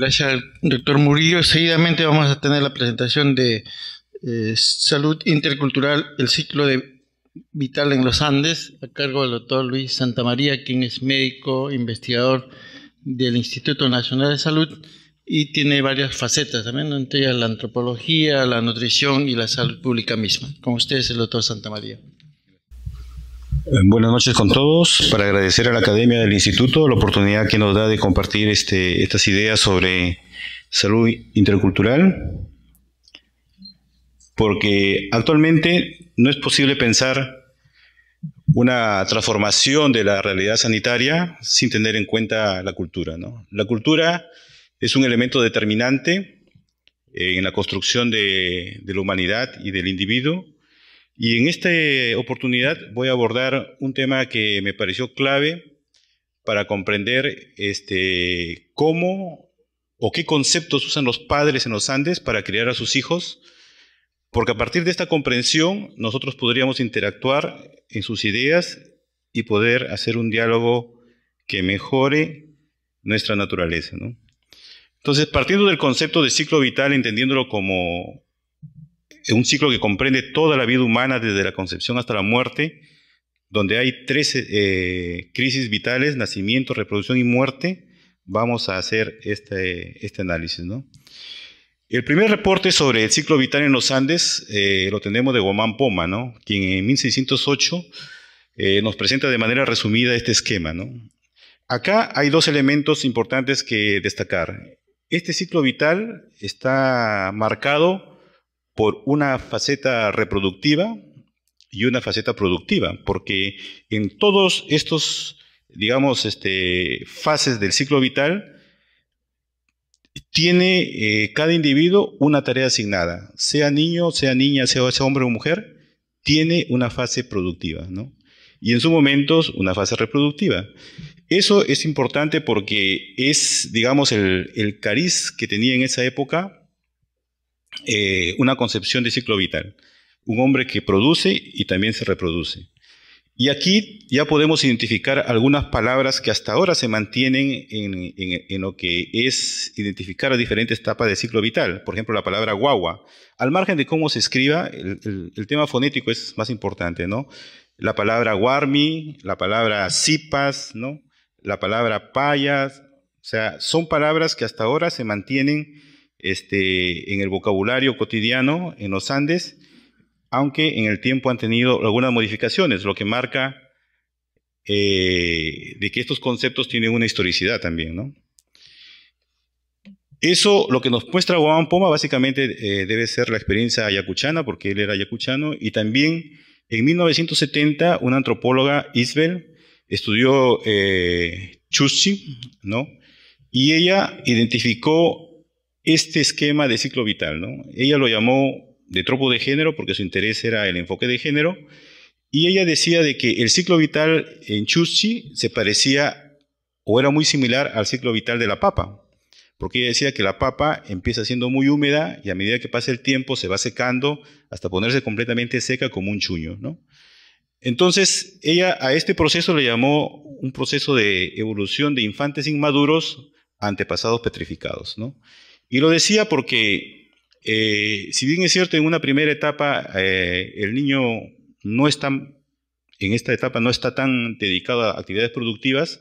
Gracias al doctor Murillo. Seguidamente vamos a tener la presentación de eh, Salud Intercultural, el ciclo de vital en los Andes, a cargo del doctor Luis Santamaría, quien es médico, investigador del Instituto Nacional de Salud y tiene varias facetas también, entre ellas la antropología, la nutrición y la salud pública misma. Con ustedes el doctor Santamaría. Eh, buenas noches con todos. Para agradecer a la Academia del Instituto la oportunidad que nos da de compartir este, estas ideas sobre salud intercultural, porque actualmente no es posible pensar una transformación de la realidad sanitaria sin tener en cuenta la cultura. La cultura es un elemento determinante en la construcción de la humanidad y del individuo y en esta oportunidad voy a abordar un tema que me pareció clave para comprender este, cómo o qué conceptos usan los padres en los Andes para criar a sus hijos, porque a partir de esta comprensión nosotros podríamos interactuar en sus ideas y poder hacer un diálogo que mejore nuestra naturaleza. Entonces, partiendo del concepto de ciclo vital, entendiéndolo como un ciclo que comprende toda la vida humana desde la concepción hasta la muerte, donde hay tres eh, crisis vitales, nacimiento, reproducción y muerte, vamos a hacer este, este análisis. ¿no? El primer reporte sobre el ciclo vital en los Andes eh, lo tenemos de Guamán Poma, ¿no? quien en 1608 eh, nos presenta de manera resumida este esquema. Acá hay dos elementos importantes que destacar. Este ciclo vital está marcado por una faceta reproductiva y una faceta productiva, porque en todos estos, digamos, este, fases del ciclo vital, tiene eh, cada individuo una tarea asignada, sea niño, sea niña, sea, hombre o mujer, tiene una fase productiva, ¿no? Y en su momento una fase reproductiva. Eso es importante porque es, digamos, el, el cariz que tenía en esa época eh, una concepción de ciclo vital. Un hombre que produce y también se reproduce. Y aquí ya podemos identificar algunas palabras que hasta ahora se mantienen en, lo que es identificar las diferentes etapas del ciclo vital. Por ejemplo, la palabra guagua. Al margen de cómo se escriba, el, tema fonético es más importante, ¿no? La palabra guarmi, la palabra sipas, ¿no? La palabra payas. O sea, son palabras que hasta ahora se mantienen este, en el vocabulario cotidiano en los Andes, aunque en el tiempo han tenido algunas modificaciones, lo que marca eh, de que estos conceptos tienen una historicidad también, Eso, lo que nos muestra Guam Poma, básicamente eh, debe ser la experiencia ayacuchana, porque él era ayacuchano, y también en 1970 una antropóloga, Isbel, estudió eh, Chuchi, ¿no? Y ella identificó este esquema de ciclo vital. ¿no? Ella lo llamó de tropo de género porque su interés era el enfoque de género. Y ella decía de que el ciclo vital en Chuchi se parecía o era muy similar al ciclo vital de la papa, porque ella decía que la papa empieza siendo muy húmeda y a medida que pasa el tiempo se va secando hasta ponerse completamente seca como un chuño, ¿no? Entonces, ella a este proceso le llamó un proceso de evolución de infantes inmaduros antepasados petrificados, ¿no? Y lo decía porque, eh, si bien es cierto, en una primera etapa eh, el niño no está, en esta etapa no está tan dedicado a actividades productivas,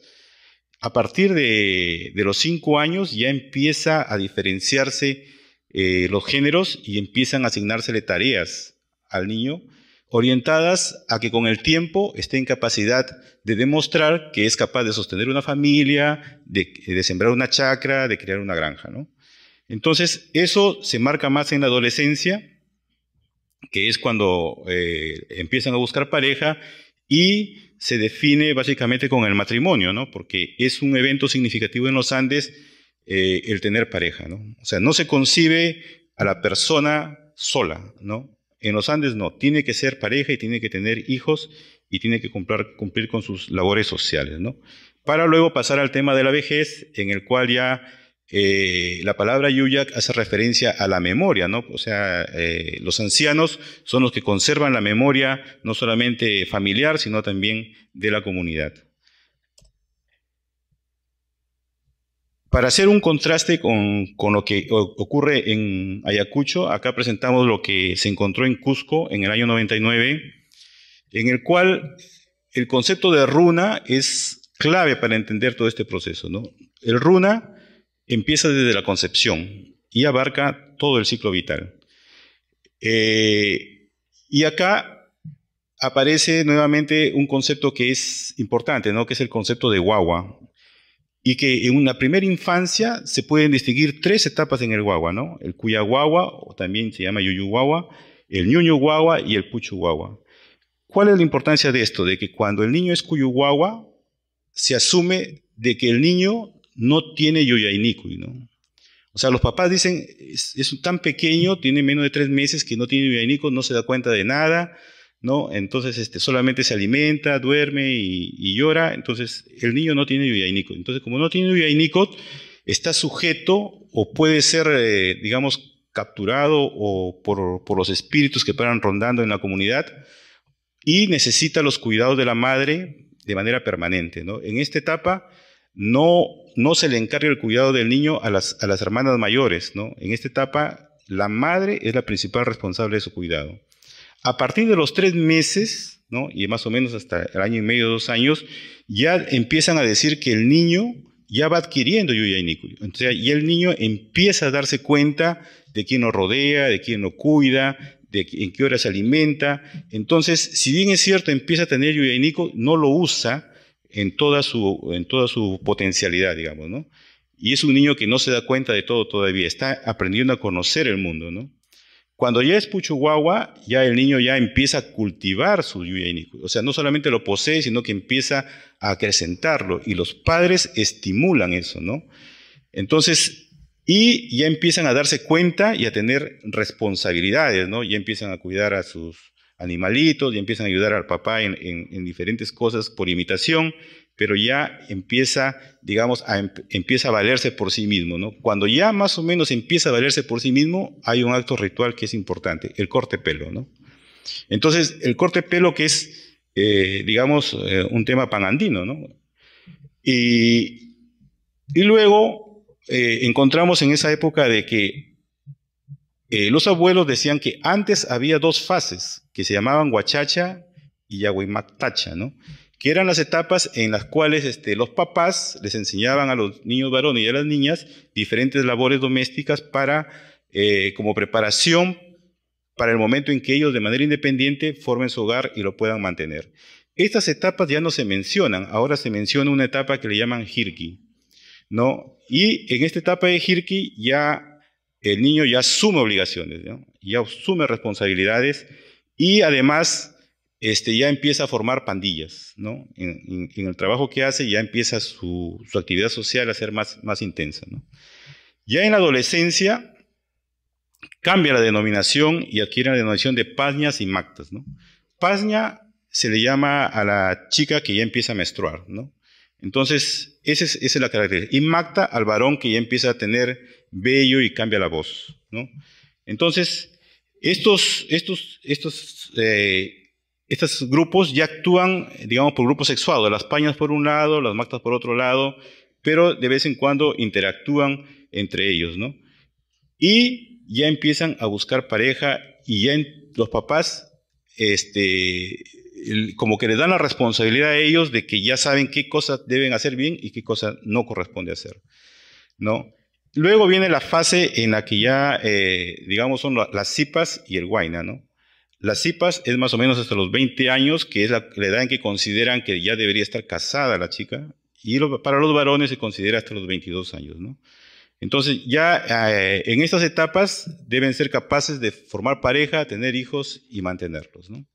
a partir de, los cinco años ya empieza a diferenciarse eh, los géneros y empiezan a asignársele tareas al niño orientadas a que con el tiempo esté en capacidad de demostrar que es capaz de sostener una familia, de, de sembrar una chacra, de crear una granja, ¿no? Entonces, eso se marca más en la adolescencia, que es cuando eh, empiezan a buscar pareja y se define básicamente con el matrimonio, ¿no? Porque es un evento significativo en los Andes eh, el tener pareja, ¿no? O sea, no se concibe a la persona sola, ¿no? En los Andes no, tiene que ser pareja y tiene que tener hijos y tiene que cumplir, cumplir con sus labores sociales, ¿no? Para luego pasar al tema de la vejez, en el cual ya eh, la palabra yuyak hace referencia a la memoria, ¿no? O sea, eh, los ancianos son los que conservan la memoria, no solamente familiar, sino también de la comunidad. Para hacer un contraste con, lo que ocurre en Ayacucho, acá presentamos lo que se encontró en Cusco en el año 99, en el cual el concepto de runa es clave para entender todo este proceso, ¿no? El runa empieza desde la concepción y abarca todo el ciclo vital. Eh, y acá aparece nuevamente un concepto que es importante, ¿no? que es el concepto de guagua, y que en una primera infancia se pueden distinguir tres etapas en el guagua, ¿no? el cuya guagua, o también se llama yuyu guagua, el ñuño guagua y el puchu guagua. ¿Cuál es la importancia de esto? De que cuando el niño es cuyu guagua, se asume de que el niño no tiene yoyainicuy, ¿no? O sea, los papás dicen, es, tan pequeño, tiene menos de tres meses que no tiene yoyainicuy, no se da cuenta de nada, ¿no? Entonces, este, solamente se alimenta, duerme y, llora. Entonces, el niño no tiene yoyainicuy. Entonces, como no tiene yoyainicuy, está sujeto o puede ser, eh, digamos, capturado o por, por, los espíritus que paran rondando en la comunidad y necesita los cuidados de la madre de manera permanente. ¿no? En esta etapa, no, no se le encarga el cuidado del niño a las, hermanas mayores, ¿no? En esta etapa, la madre es la principal responsable de su cuidado. A partir de los tres meses, ¿no? Y más o menos hasta el año y medio, dos años, ya empiezan a decir que el niño ya va adquiriendo yuya y Entonces, y el niño empieza a darse cuenta de quién lo rodea, de quién lo cuida, de en qué hora se alimenta. Entonces, si bien es cierto, empieza a tener yuya y no lo usa, en toda su, en toda su potencialidad, digamos, ¿no? Y es un niño que no se da cuenta de todo todavía, está aprendiendo a conocer el mundo, ¿no? Cuando ya es guagua, ya el niño ya empieza a cultivar su O sea, no solamente lo posee, sino que empieza a acrecentarlo. Y los padres estimulan eso, ¿no? Entonces, y ya empiezan a darse cuenta y a tener responsabilidades, ¿no? Ya empiezan a cuidar a sus, animalitos, y empiezan a ayudar al papá en, diferentes cosas por imitación, pero ya empieza, digamos, a, empieza a valerse por sí mismo, ¿no? Cuando ya más o menos empieza a valerse por sí mismo, hay un acto ritual que es importante, el corte pelo, ¿no? Entonces, el corte pelo que es, eh, digamos, eh, un tema panandino, ¿no? Y, luego eh, encontramos en esa época de que eh, los abuelos decían que antes había dos fases que se llamaban guachacha y Yahuimatacha, ¿no? que eran las etapas en las cuales este, los papás les enseñaban a los niños varones y a las niñas diferentes labores domésticas para, eh, como preparación para el momento en que ellos de manera independiente formen su hogar y lo puedan mantener. Estas etapas ya no se mencionan, ahora se menciona una etapa que le llaman Hirki, ¿no? Y en esta etapa de Hirki ya el niño ya asume obligaciones, ¿no? ya asume responsabilidades y además este, ya empieza a formar pandillas. ¿no? En, el trabajo que hace ya empieza su, actividad social a ser más, más intensa. ¿no? Ya en la adolescencia cambia la denominación y adquiere la denominación de pasñas y mactas. ¿no? Pasña se le llama a la chica que ya empieza a menstruar, ¿no? Entonces, esa es, la característica. Y Magda al varón que ya empieza a tener vello y cambia la voz. ¿no? Entonces, estos, estos, estos, eh, estos grupos ya actúan, digamos, por grupo sexuado. Las pañas por un lado, las Magdas por otro lado, pero de vez en cuando interactúan entre ellos. ¿no? Y ya empiezan a buscar pareja y ya los papás este, como que le dan la responsabilidad a ellos de que ya saben qué cosas deben hacer bien y qué cosas no corresponde hacer, ¿no? Luego viene la fase en la que ya, eh, digamos, son las cipas y el guaina, ¿no? Las cipas es más o menos hasta los 20 años, que es la, edad en que consideran que ya debería estar casada la chica, y para los varones se considera hasta los 22 años, ¿no? Entonces, ya eh, en estas etapas deben ser capaces de formar pareja, tener hijos y mantenerlos, ¿no?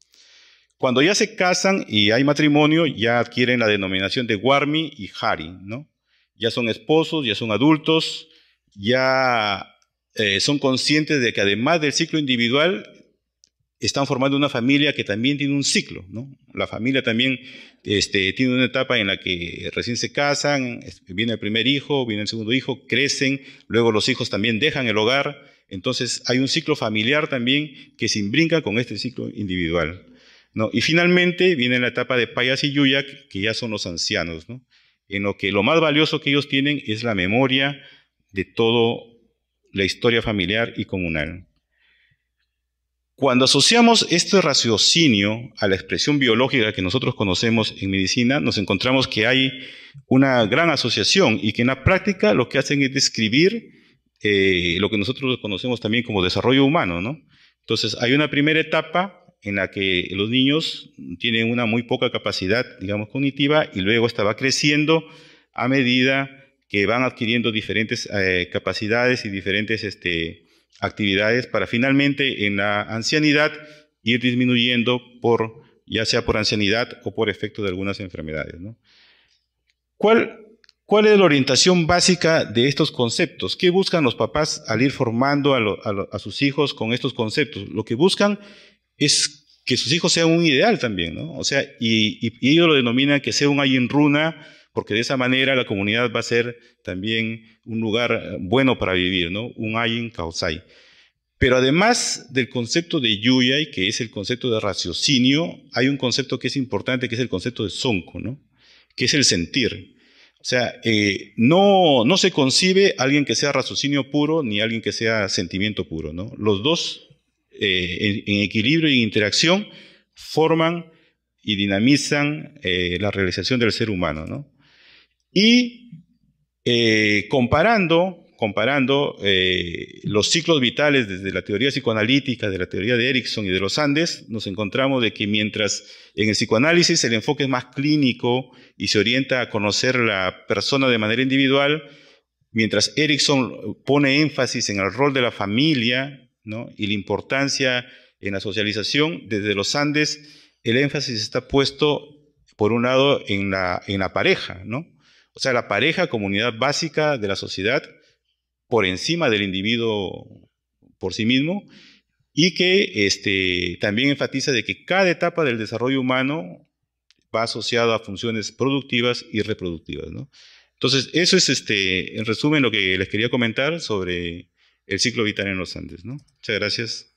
Cuando ya se casan y hay matrimonio, ya adquieren la denominación de Warmi y Hari, ¿no? Ya son esposos, ya son adultos, ya eh, son conscientes de que además del ciclo individual, están formando una familia que también tiene un ciclo, ¿no? La familia también este, tiene una etapa en la que recién se casan, viene el primer hijo, viene el segundo hijo, crecen, luego los hijos también dejan el hogar, entonces hay un ciclo familiar también que se imbrinca con este ciclo individual. Y finalmente viene la etapa de Payas y Yuyak, que ya son los ancianos, en lo que lo más valioso que ellos tienen es la memoria de toda la historia familiar y comunal. Cuando asociamos este raciocinio a la expresión biológica que nosotros conocemos en medicina, nos encontramos que hay una gran asociación y que en la práctica lo que hacen es describir eh, lo que nosotros conocemos también como desarrollo humano. Entonces, hay una primera etapa en la que los niños tienen una muy poca capacidad, digamos, cognitiva y luego esta va creciendo a medida que van adquiriendo diferentes eh, capacidades y diferentes este, actividades para finalmente en la ancianidad ir disminuyendo por, ya sea por ancianidad o por efecto de algunas enfermedades. ¿no? ¿Cuál, ¿Cuál es la orientación básica de estos conceptos? ¿Qué buscan los papás al ir formando a, sus hijos con estos conceptos? Lo que buscan es que sus hijos sean un ideal también, ¿no? O sea, y, ellos lo denominan que sea un Ayin Runa, porque de esa manera la comunidad va a ser también un lugar eh, bueno para vivir, ¿no? Un Ayin Kausai. Pero además del concepto de Yuyai, que es el concepto de raciocinio, hay un concepto que es importante, que es el concepto de Sonko, ¿no? Que es el sentir. O sea, eh, no, no se concibe alguien que sea raciocinio puro ni alguien que sea sentimiento puro, ¿no? Los dos eh, en, equilibrio y en interacción forman y dinamizan eh, la realización del ser humano. Y eh, comparando, comparando los ciclos vitales desde la teoría psicoanalítica, de la teoría de Erickson y de los Andes, nos encontramos de que mientras en el psicoanálisis el enfoque es más clínico y se orienta a conocer la persona de manera individual, mientras Erickson pone énfasis en el rol de la familia y la importancia en la socialización. Desde los Andes, el énfasis está puesto, por un lado, en la, en la pareja, ¿no? o sea, la pareja, comunidad básica de la sociedad, por encima del individuo por sí mismo, y que este, también enfatiza de que cada etapa del desarrollo humano va asociado a funciones productivas y reproductivas. ¿no? Entonces, eso es, este, en resumen, lo que les quería comentar sobre el ciclo vital en los Andes. ¿no? Muchas gracias.